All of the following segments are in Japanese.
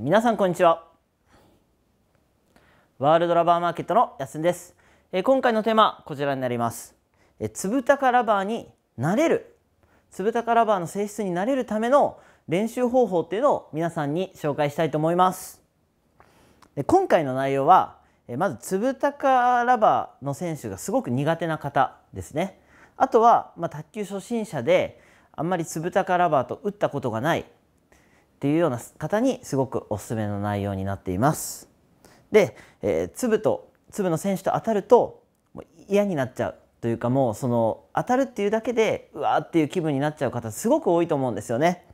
皆さんこんにちはワールドラバーマーケットのやすんです今回のテーマこちらになりますつぶたかラバーになれるつぶたかラバーの性質になれるための練習方法っていうのを皆さんに紹介したいと思います今回の内容はまずつぶたかラバーの選手がすごく苦手な方ですねあとは、まあ、卓球初心者であんまりつぶたかラバーと打ったことがないっていうような方にすごくおすすめの内容になっています。で、えー、粒と粒の選手と当たると嫌になっちゃうというかもうその当たるっていうだけでうわーっていう気分になっちゃう方すごく多いと思うんですよね。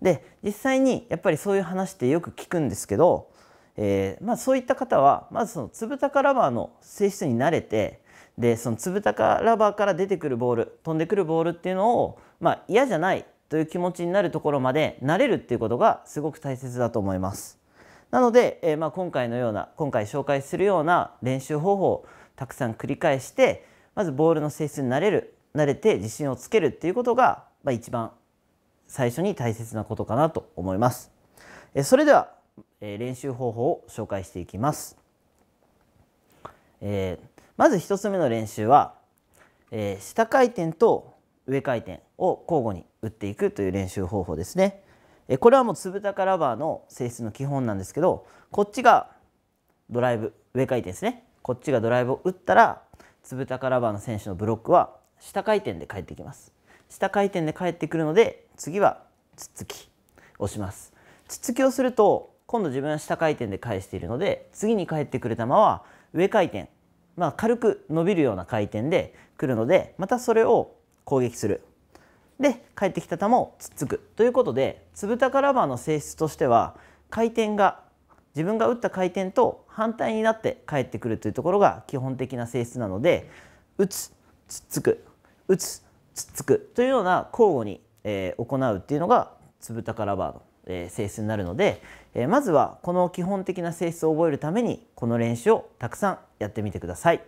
で実際にやっぱりそういう話ってよく聞くんですけど、えー、まあ、そういった方はまずその粒高ラバーの性質に慣れてでその粒高ラバーから出てくるボール飛んでくるボールっていうのを、まあ、嫌じゃないという気持ちになるところまで慣れるっていうことがすごく大切だと思います。なので、えー、まあ、今回のような今回紹介するような練習方法をたくさん繰り返してまずボールの性質に慣れる慣れて自信をつけるっていうことが、まあ、一番最初に大切なことかなと思います。えー、それでは、えー、練習方法を紹介していきます。えまず1つ目の練習は、え下回転と上回転を交互に打っていくという練習方法ですね。これはもうつぶたかラバーの性質の基本なんですけどこっちがドライブ上回転ですねこっちがドライブを打ったらつぶたかラバーの選手のブロックは下回転で返ってきます下回転で返ってくるので次はつっつきをしますつっつきをすると今度自分は下回転で返しているので次に返ってくる球は上回転まあ軽く伸びるような回転でくるのでまたそれを攻撃するで返ってきた球を突っつくということでつぶたかラバーの性質としては回転が自分が打った回転と反対になって返ってくるというところが基本的な性質なので打つ突っつく打つ突っつくというような交互に、えー、行うっていうのがつぶたかラバーの、えー、性質になるので、えー、まずはこの基本的な性質を覚えるためにこの練習をたくさんやってみてください。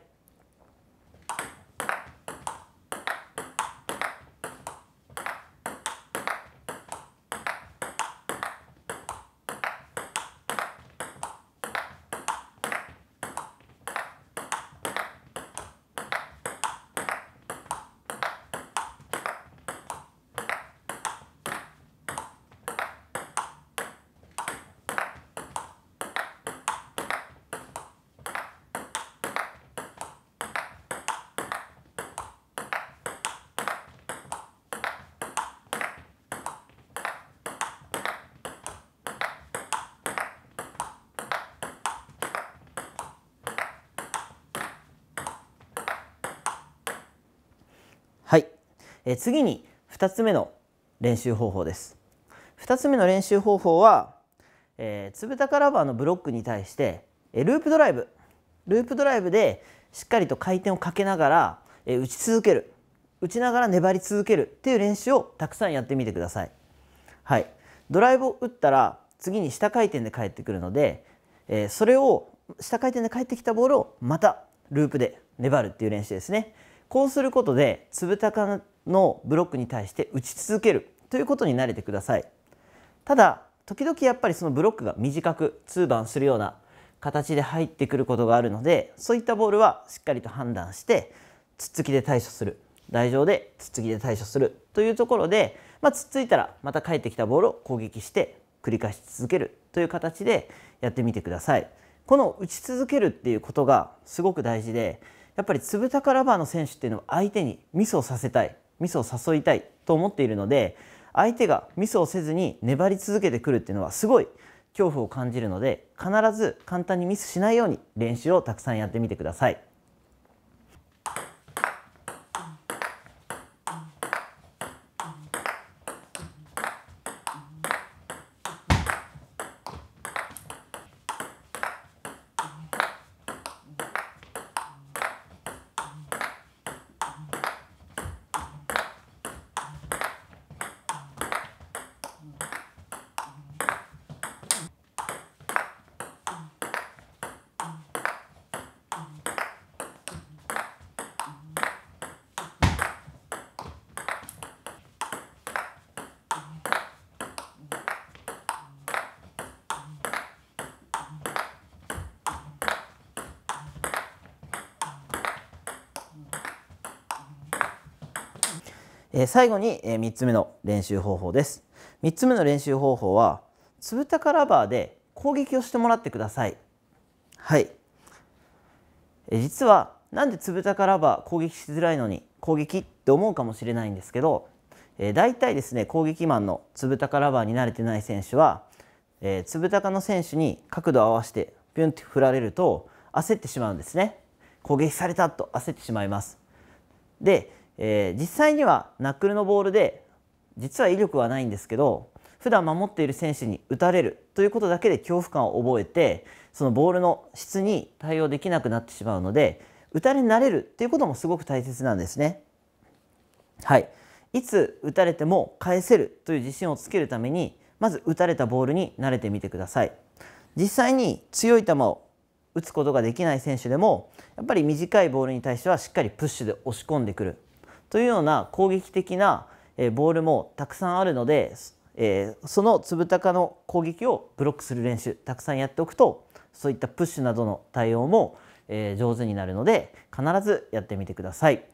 え次に2つ目の練習方法です2つ目の練習方法は、えー、つぶたラバーのブロックに対して、えループドライブループドライブでしっかりと回転をかけながら、え打ち続ける打ちながら粘り続けるっていう練習をたくさんやってみてください。はい、ドライブを打ったら次に下回転で返ってくるので、えー、それを下回転で返ってきたボールをまたループで粘るっていう練習ですね。こうすることでつぶたかのブロックに対して打ち続けるということに慣れてくださいただ時々やっぱりそのブロックが短く2番するような形で入ってくることがあるのでそういったボールはしっかりと判断してつっつきで対処する台上でつっつきで対処するというところで、まあ、つっついたらまた返ってきたボールを攻撃して繰り返し続けるという形でやってみてください。この打ち続けるっていうことがすごく大事でやっぱりつぶたかラバーの選手っていうのは相手にミスをさせたいミスを誘いたいと思っているので相手がミスをせずに粘り続けてくるっていうのはすごい恐怖を感じるので必ず簡単にミスしないように練習をたくさんやってみてください。え最後に、え3つ目の練習方法です。3つ目の練習方法は、つぶたかラバーで攻撃をしてもらってください。はい。え実は、なんでつぶたかラバー攻撃しづらいのに攻撃って思うかもしれないんですけど、えー、たいですね、攻撃マンのつぶたかラバーに慣れてない選手は、えー、つぶたかの選手に角度を合わせてピュンって振られると焦ってしまうんですね。攻撃されたと焦ってしまいます。で、えー、実際にはナックルのボールで実は威力はないんですけど普段守っている選手に打たれるということだけで恐怖感を覚えてそのボールの質に対応できなくなってしまうので打たれ慣れるっていうこともすごく大切なんですね。はい、いつ打たれても返せるという自信をつけるためにまず打たれたボールに慣れてみてください。実際に強い球を打つことができない選手でもやっぱり短いボールに対してはしっかりプッシュで押し込んでくるというような攻撃的なボールもたくさんあるので、えそのつぶたかの攻撃をブロックする練習たくさんやっておくとそういったプッシュなどの対応も、え上手になるので必ずやってみてください。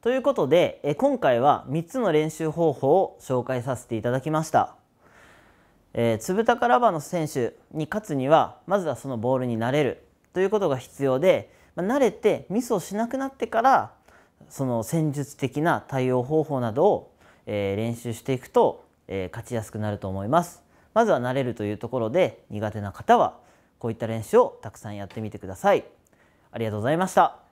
ということで、え今回は3つの練習方法を紹介させていただきました。えー、つぶたかラバの選手に勝つにはまずはそのボールに慣れるということが必要で、まあ、慣れてミスをしなくなってからその戦術的な対応方法などを、えー、練習していくと、えー、勝ちやすくなると思いますまずは慣れるというところで苦手な方はこういった練習をたくさんやってみてくださいありがとうございました